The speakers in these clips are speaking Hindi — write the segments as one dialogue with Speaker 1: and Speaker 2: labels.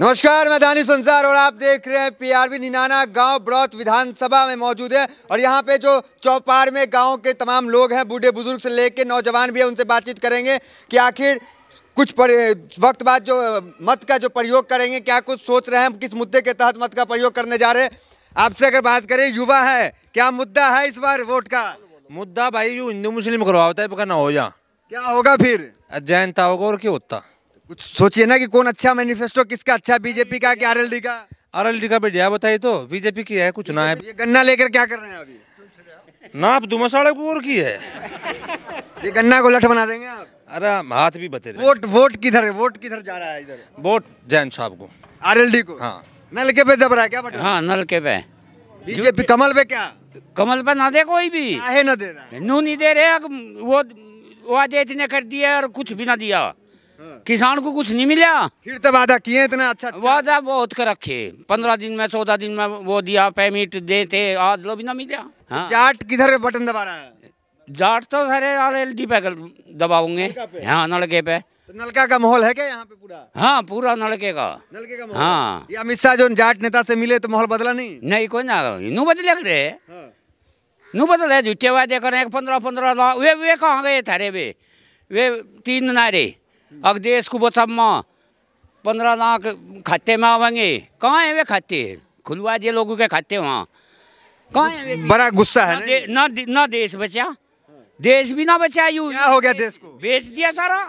Speaker 1: नमस्कार मैं दानी संसार और आप देख रहे हैं पीआरबी निनाना गांव ब्रौत विधानसभा में मौजूद है और यहां पे जो चौपार में गांव के तमाम लोग हैं बूढ़े बुजुर्ग से लेके नौजवान भी हैं उनसे बातचीत करेंगे कि आखिर कुछ पर, वक्त बाद जो मत का जो प्रयोग करेंगे क्या कुछ सोच रहे हैं किस मुद्दे के तहत
Speaker 2: मत का प्रयोग करने जा रहे हैं आपसे अगर बात करें युवा है क्या मुद्दा है इस बार वोट का मुद्दा भाई जो हिंदू मुस्लिम करवाता है ना हो जा क्या होगा फिर था होगा और क्या होता कुछ सोचिए ना कि कौन अच्छा मैनिफेस्टो किसका अच्छा बीजेपी का आर एल डी का आर एल डी का बेटिया बताइए तो बीजेपी की है कुछ ना है
Speaker 1: गन्ना लेकर क्या कर रहे हैं अभी
Speaker 2: ना नाप दुमसाड़े को की है ये गन्ना को लठ बना देंगे आप अरे हाथ भी बते वोट
Speaker 3: वोट किधर है वोट किधर जा रहा है इधर वोट जैन साहब को आरएलडी को हाँ नलके पे दब रहा है क्या बटन हाँ नलके पे बीजेपी कमल पे क्या कमल पे ना दे कोई भी ना दे रहा नू नहीं दे रहे वो वो आदेश ने कर दिया और कुछ भी ना दिया किसान को कुछ नहीं मिला फिर तो वादा किए इतना अच्छा, अच्छा, वादा बहुत कर रखे पंद्रह दिन में चौदह दिन में वो दिया पेमेंट देते आज लो भी ना मिला हाँ। जाट किधर बटन दबा रहा है जाट तो सारे आर एल डी पे दबाओगे यहाँ नलके पे तो नलका का माहौल है क्या यहाँ पे पूरा हाँ पूरा नलके का नलके का हाँ ये अमित शाह जो जाट नेता से मिले तो माहौल बदला नहीं नहीं कोई ना नू बदले कर रहे हाँ। नू बदले झूठे वादे कर रहे पंद्रह पंद्रह लाख वे वे कहाँ गए थारे वे वे तीन नारे अब देश को बसम्मा पंद्रह लाख खाते में आवेंगे कहाँ है वे खाते खुलवा दिए लोगों के खाते वहाँ कहाँ
Speaker 2: है बड़ा गुस्सा
Speaker 3: है ना दे, ना, देश बचा देश भी ना बचा यू क्या हो गया देश को बेच दिया सारा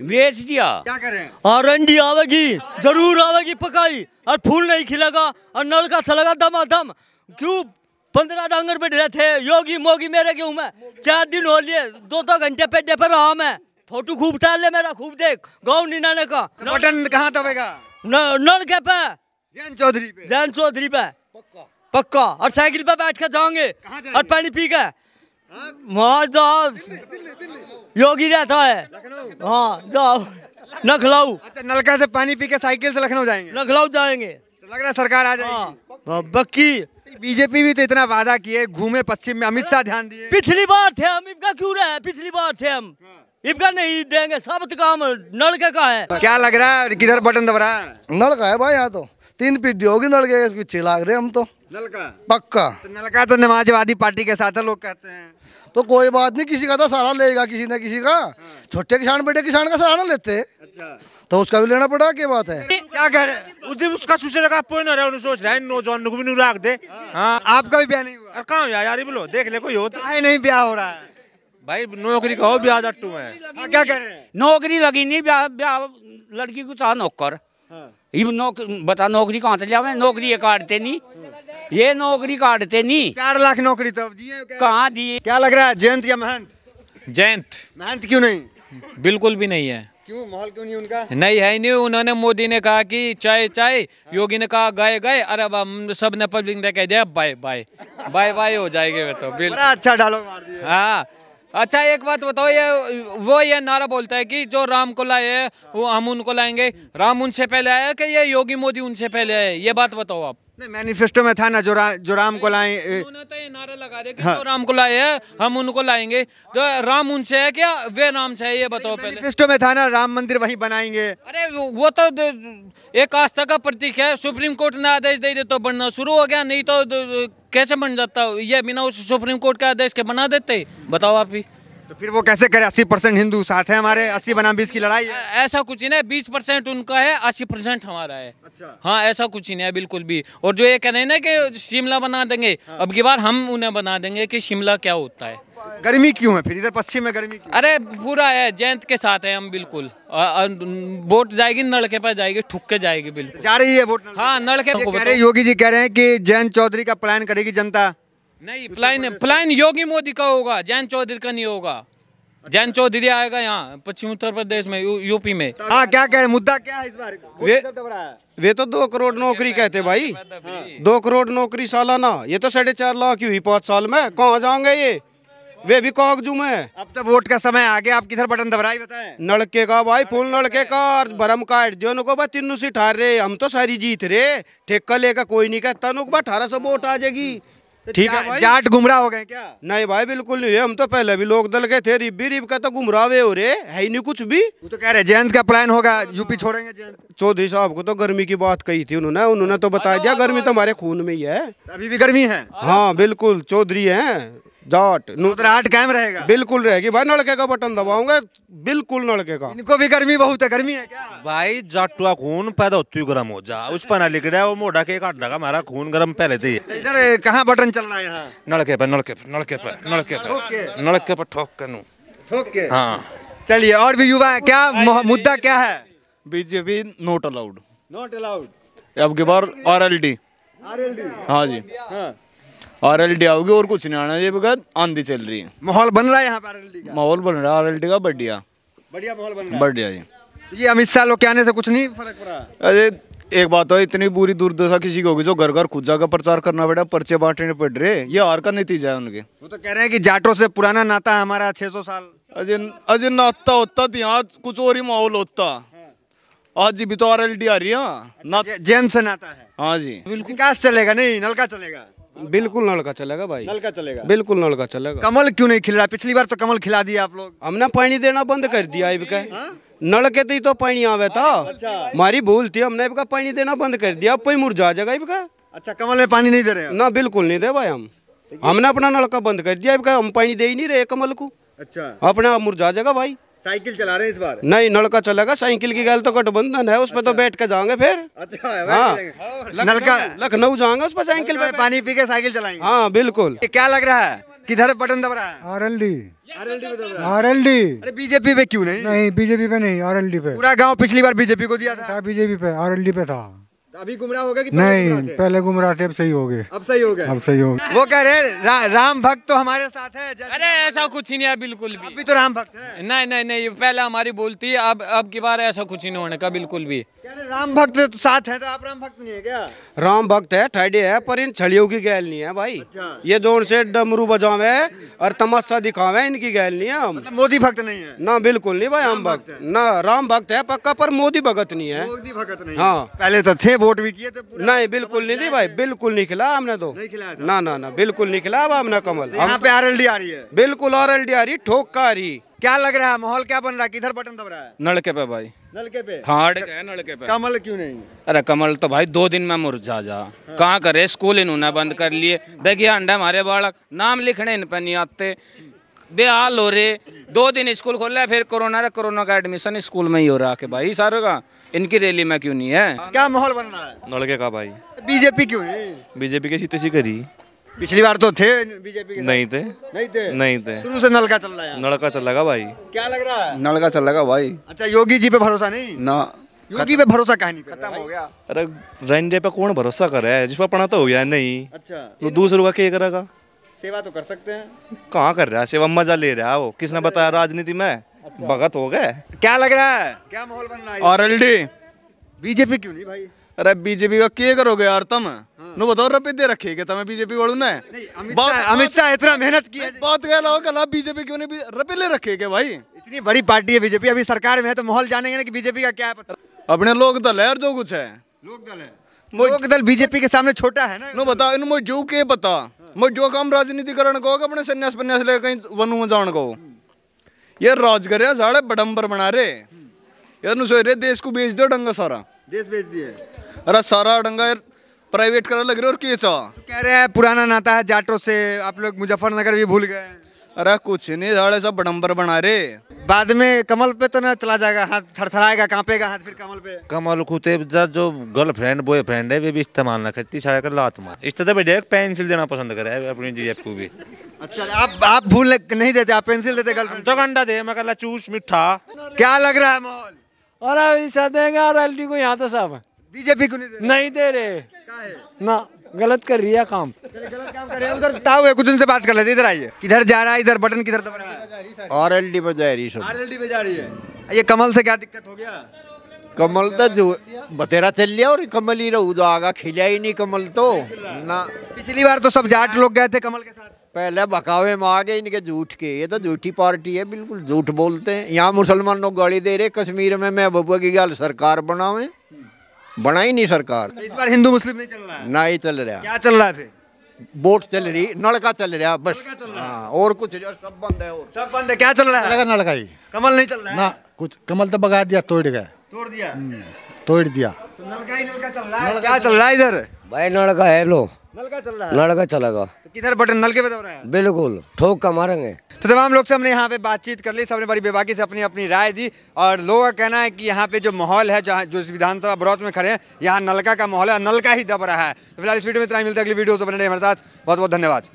Speaker 3: बेच दिया क्या करें और रंडी आवेगी जरूर आवेगी पकाई और फूल नहीं खिलेगा और नल का सलगा दम दम क्यों पंद्रह डांगर पे रहे थे योगी मोगी मेरे क्यों मैं चार दिन हो लिए दो दो घंटे पे डे पर रहा फोटो खूब उठा ले मेरा खूब देख गौ निनाने का बटन तो कहाँ दबेगा नल के पे जैन चौधरी पे जैन चौधरी पे पक्का और साइकिल पे बैठ कर जाओगे और पानी पी के हाँ? वहाँ जाओ योगी रहता है हाँ
Speaker 1: जाओ नखलाऊ अच्छा नलका से पानी पी के साइकिल से लखनऊ जाएंगे नखलाऊ जाएंगे तो लग रहा है सरकार आ जाएगी बक्की हाँ। हाँ, बीजेपी भी तो इतना वादा किए घूमे पश्चिम में अमित शाह ध्यान
Speaker 3: दिए पिछली बार थे हम इनका क्यों रहे पिछली बार थे हम इबका नहीं देंगे सब तो काम नलके का है
Speaker 1: क्या लग रहा है किधर बटन दब रहा है
Speaker 4: नल का है भाई यहाँ तो तीन पीढ़ी होगी नल के पीछे लाग रहे हम तो नल का पक्का तो नल का तो नमाजवादी पार्टी के साथ लोग कहते हैं तो कोई बात नहीं किसी का तो सारा लेगा किसी ना किसी का छोटे किसान बड़े किसान का ना
Speaker 2: लेते अच्छा
Speaker 4: तो उसका भी लेना पड़ा क्या बात है
Speaker 2: क्या कह रहे हैं उसका सुशेरा का सोच रहा है नौजवान को भी नुराक दे हाँ।, हाँ आपका भी ब्याह नहीं हुआ कहाँ यार बोलो देख ले कोई होता
Speaker 3: है नहीं ब्याह हो रहा है भाई नौकरी कहो ब्याह अट्टू में हाँ, क्या कह रहे हैं नौकरी लगी नहीं ब्याह ब्याह लड़की को था नौकर हाँ। बता नौकरी कहाँ से लिया नौकरी ये काटते नहीं ये नौकरी काटते नहीं चार लाख नौकरी तो दिए कहाँ दिए क्या लग रहा है जयंत या महंत जयंत महंत क्यों नहीं बिल्कुल भी नहीं है
Speaker 1: क्यों माहौल क्यों नहीं उनका
Speaker 5: नहीं है नहीं उन्होंने मोदी ने कहा कि चाय चाय हाँ। योगी ने कहा गए गए अरे अब सब ने पब्लिक ने कह दिया बाय बाय बाय बाय हो जाएगी तो बिल्कुल अच्छा डालो हाँ अच्छा एक बात बताओ ये वो ये नारा बोलता है कि जो राम को लाए हैं वो हम उनको लाएंगे राम उनसे पहले आया कि ये योगी मोदी उनसे पहले आए ये बात बताओ आप
Speaker 1: मैनिफेस्टो में था ना जो रा, जो राम को लाए उन्होंने तो ये नारा लगा दे कि हाँ। जो
Speaker 5: राम को लाए हैं हम उनको लाएंगे तो राम उनसे है क्या वे राम से है ये बताओ पहले मैनिफेस्टो में था ना राम मंदिर वही बनाएंगे अरे वो तो एक आस्था का प्रतीक है सुप्रीम कोर्ट ने आदेश दे दे तो बनना शुरू हो गया नहीं तो कैसे बन जाता ये बिना उस सुप्रीम कोर्ट के आदेश के बना देते
Speaker 1: बताओ आप भी तो फिर वो कैसे करे अस्सी परसेंट हिंदू साथ है हमारे अस्सी बना बीस की लड़ाई
Speaker 5: है ऐसा कुछ ही नहीं बीस परसेंट उनका है अस्सी परसेंट हमारा है अच्छा हाँ ऐसा कुछ ही नहीं है बिल्कुल भी और जो ये कह रहे हैं ना कि शिमला बना देंगे हाँ। अब की बार हम उन्हें बना देंगे कि शिमला क्या होता है गर्मी क्यों है फिर इधर पश्चिम में गर्मी क्यों अरे पूरा है जयंत के साथ है हम बिल्कुल वोट जाएगी नलके पर जाएगी ठुक के जाएगी बिल्कुल जा रही है वोट हाँ नलके
Speaker 1: योगी जी कह रहे हैं की जयंत चौधरी का प्लान करेगी जनता
Speaker 5: नहीं प्लान प्लान योगी मोदी का होगा जयंत चौधरी का नहीं होगा अच्छा। जैन चौधरी आएगा यहाँ पश्चिम उत्तर प्रदेश में यू, यूपी में हाँ क्या कह रहे मुद्दा क्या है इस बार वे, तो वे तो दो करोड़ नौकरी कहते भाई
Speaker 6: हाँ। दो करोड़ नौकरी सालाना ये तो साढ़े चार लाख ही हुई पाँच साल में कहाँ जाऊंगे ये वे भी जू मैं अब तो वोट का समय आ गया आप किधर बटन दबराई बताए नड़के का भाई फूल नड़के का और भरम काट जो नुको भाई तीनों से ठार रहे हम तो सारी जीत रहे ठेका लेगा कोई नहीं कहता नुक भाई अठारह सौ वोट आ जाएगी
Speaker 1: तो ठीक है भाई जाट गुमराह हो गए
Speaker 6: क्या नहीं भाई बिल्कुल नहीं है हम तो पहले भी लोग दल गए थे रिब भी रिब का तो गुमराह हो रहे है ही नहीं कुछ भी वो तो कह रहे जयंत का प्लान होगा यूपी छोड़ेंगे जयंत चौधरी साहब को तो गर्मी की बात कही थी उन्होंने उन्होंने तो बता दिया गर्मी तो हमारे खून में ही है अभी भी गर्मी है हाँ बिल्कुल चौधरी है तो डॉट नूतराहट कैम रहेगा बिल्कुल रहेगी भाई नलके का बटन दबाऊंगा बिल्कुल नलके का इनको भी गर्मी बहुत है गर्मी है क्या
Speaker 2: भाई जाटुआ खून पैदा होती हुई गर्म हो जा उस पर ना लिख रहा है वो मोड़ा के काट लगा हमारा खून गर्म पहले थे तो
Speaker 1: इधर कहाँ बटन चल रहा है यहाँ
Speaker 2: नलके पर नलके पर नलके पर नलके पर नलके पर ठोक कर नू ठोक हाँ चलिए और भी युवा
Speaker 1: क्या
Speaker 4: मुद्दा क्या है BJP not allowed
Speaker 1: not allowed
Speaker 4: अब की बार R L D
Speaker 1: R L D हाँ जी हाँ
Speaker 4: आर एल डी आओगे और कुछ नहीं आना ये बगैर आंधी चल रही है माहौल बन रहा है यहाँ पर माहौल बन रहा है डी का बढ़िया बढ़िया माहौल बन रहा बढ़िया जी तो ये अमित शाह लोग के आने से कुछ नहीं फर्क पड़ा अरे एक बात है इतनी बुरी दुर्दशा किसी की होगी जो घर घर खुद जाकर प्रचार करना पड़ा पर्चे बांटने पड़ रहे ये हार का नतीजा है उनके वो तो कह रहे हैं कि जाटों से पुराना नाता है हमारा सौ साल अजय अजय नाता होता तो यहाँ कुछ और ही माहौल होता आज जी भी तो आर एल डी आ रही है हाँ। अच्छा, जेम से नाता है हाँ जी
Speaker 6: विकास चलेगा नहीं नलका चलेगा बिल्कुल नल का चलेगा भाई नल का चलेगा बिल्कुल नल का चलेगा कमल क्यों नहीं खिल रहा पिछली बार तो कमल खिला दिया आप लोग हमने पानी देना बंद कर दिया अब कह हाँ? नल के तो, तो पानी आवे था हमारी अच्छा। भूल थी हमने का पानी देना बंद कर दिया अब मुरझा जाएगा इबका अच्छा कमल में पानी नहीं दे रहे ना बिल्कुल नहीं दे भाई हम हमने अपना नलका बंद कर दिया अब हम पानी दे ही नहीं रहे कमल को अच्छा अपना मुरझा जाएगा भाई
Speaker 1: साइकिल चला रहे हैं इस बार नहीं
Speaker 6: नलका चलेगा साइकिल की गल तो गठबंधन है उस पर तो अच्छा। तो बैठ के जाओगे फिर अच्छा हाँ। हाँ, नलका लखनऊ जाओगे उस पर साइकिल पे पानी पी के साइकिल चलाएंगे हाँ बिल्कुल क्या लग रहा है किधर बटन दब रहा
Speaker 1: है R L D R L D अरे बीजेपी पे क्यों नहीं नहीं बीजेपी पे नहीं आर एल डी पे पूरा गाँव पिछली बार बीजेपी को दिया था बीजेपी पे आर एल डी पे था तो अभी गुमराह हो गए कि नहीं पहले गुमराह थे अब सही हो गए अब सही हो गए अब सही हो गए वो कह रहे रा, राम भक्त तो हमारे साथ
Speaker 5: है अरे ऐसा कुछ ही नहीं है बिल्कुल भी अभी तो राम भक्त है नहीं नहीं नहीं पहले हमारी बोलती है अब अब की बार ऐसा कुछ ही नहीं होने का बिल्कुल भी
Speaker 1: राम भक्त तो साथ है तो आप राम भक्त नहीं
Speaker 6: है क्या राम भक्त है ठाडे है पर इन छड़ियों की गैल नहीं है
Speaker 5: भाई अच्छा। ये जो उनसे
Speaker 6: डमरू बजावे और तमस्या दिखावे इनकी गैल नहीं है हम मतलब मोदी भक्त नहीं है ना बिल्कुल नहीं भाई हम भक्त ना राम भक्त है पक्का पर मोदी भगत नहीं है मोदी
Speaker 1: भगत नहीं हाँ
Speaker 6: पहले तो थे वोट भी किए थे नहीं बिल्कुल नहीं थी भाई बिल्कुल नहीं खिला हमने तो ना ना ना बिल्कुल नहीं खिला हमने कमल यहाँ पे आर आ रही है बिल्कुल आर आ रही ठोक का आ रही क्या लग रहा है माहौल क्या बन रहा है किधर बटन दब
Speaker 5: रहा है नलके पे भाई नलके पे हाँ है
Speaker 6: नलके पे
Speaker 1: कमल क्यों नहीं
Speaker 5: अरे कमल तो भाई दो दिन में मुरझा जा हाँ। कहाँ करे स्कूल इन्होंने बंद कर लिए देखिए अंडा हमारे बालक नाम लिखने इन पर नहीं आते बेहाल हो रहे दो दिन स्कूल खोल रहा फिर कोरोना रहा कोरोना का एडमिशन स्कूल में ही हो रहा है भाई सारों का इनकी रैली में क्यों नहीं है क्या माहौल बन रहा है नलके का भाई बीजेपी क्यों बीजेपी के सीते सी करी पिछली बार तो थे बीजेपी के नहीं थे
Speaker 1: नहीं थे नहीं थे शुरू से नलका चल रहा
Speaker 4: है नलका चल रहा भाई क्या लग रहा है नलका चल रहा भाई
Speaker 1: अच्छा योगी जी पे भरोसा नहीं ना योगी
Speaker 4: पे भरोसा नहीं खत्म हो गया अरे रंजे पे कौन भरोसा कर रहा है जिस पर पढ़ा तो हो गया नहीं अच्छा तो दूसरों का क्या करेगा
Speaker 1: सेवा तो कर सकते हैं
Speaker 4: कहाँ कर रहा है सेवा मजा ले रहा है वो किसने बताया राजनीति में अच्छा। भगत हो गए क्या लग रहा है क्या माहौल बन रहा है और बीजेपी क्यों नहीं भाई अरे बीजेपी का क्या करोगे यार तुम నువ్వు हम्म। దౌర रखे రఖే గే बीजेपी బీజేపీ వాడు अमित शाह इतना मेहनत की बहुत बीजेपी क्यों रखे भाई इतनी बड़ी पार्टी है बीजेपी अभी सरकार में है तो माहौल जानेंगे ना कि बीजेपी का क्या है अपने लोग दल है जो कुछ है लोग दल है दल बीजेपी के सामने छोटा है ना नो बता इन मुझे जो के बता मैं जो काम राजनीतिकरण को अपने सन्यास पन्यास ले कहीं वनु में जान को ये राज कर सारे बडम्बर बना रहे यार नु सोच देश को बेच दो डंगा सारा देश बेच दिए अरे सारा डंगा यार प्राइवेट करा लग रहे और क्या तो कह रहे हैं पुराना नाता है जाटों से आप लोग मुजफ्फरनगर भी भूल गए अरे कुछ नहीं झाड़े सब बडम्बर बना रहे बाद में कमल पे तो ना चला जाएगा हाथ
Speaker 1: थरथराएगा कांपेगा हाथ फिर कमल
Speaker 2: पे कमल कुते जो गर्लफ्रेंड बॉयफ्रेंड है वे भी इस्तेमाल ना करती सड़क लात मार इस तरह भैया तो पेंसिल देना पसंद करे अपनी जीएफ को भी अच्छा आप आप भूल नहीं देते आप पेंसिल देते गर्लफ्रेंड तो गंडा दे मैं कहला चूस मिठा क्या लग रहा है माहौल
Speaker 1: और अभी देंगे और एल को यहाँ तो सब बीजेपी को नहीं दे रहे ना गलत कर रही है काम गलत काम कर रही है उधर ताऊ है कुछ उनसे बात कर लेते इधर आइए किधर जा रहा है इधर बटन किधर दबा रहा है आर एल डी पर रही है आर एल डी रही है ये कमल से क्या दिक्कत हो गया कमल तो जो बतेरा चल लिया और कमल ही रहू आगा खिला ही नहीं कमल तो ना पिछली बार तो सब जाट लोग गए थे कमल के साथ पहले बकावे में आ गए इनके झूठ के ये तो झूठी पार्टी है बिल्कुल
Speaker 4: झूठ बोलते
Speaker 1: हैं यहाँ मुसलमान लोग गाली दे रहे कश्मीर में मैं बबुआ की गाल सरकार बनावे बनाई नहीं सरकार तो इस बार हिंदू मुस्लिम नहीं चल रहा है ना ही चल रहा क्या चल रहा है फिर बोट चल रही नलका चल रहा बस हाँ और कुछ सब बंद है और सब बंद है क्या चल रहा है नलका ही कमल नहीं चल रहा ना कुछ कमल तो बगा दिया
Speaker 3: तोड़ गया तोड़ दिया हम्म, तोड़ दिया
Speaker 1: तो नलका ही नलका चल रहा है क्या चल रहा है इधर
Speaker 3: भाई नलका है लो नल का चल रहा है नल का चलेगा तो
Speaker 1: किधर बटन नल के पे रहे
Speaker 3: है बिल्कुल ठोक का मारेंगे
Speaker 1: तो तमाम लोग से हमने यहाँ पे बातचीत कर ली सबने बड़ी बेबाकी से अपनी अपनी राय दी और लोगों का कहना है कि यहाँ पे जो माहौल है जहाँ जो विधानसभा बरौत में खड़े हैं यहाँ नलका का माहौल है नलका ही दब रहा है तो फिलहाल इस वीडियो में इतना मिलता है अगली वीडियो से बने हमारे साथ बहुत बहुत धन्यवाद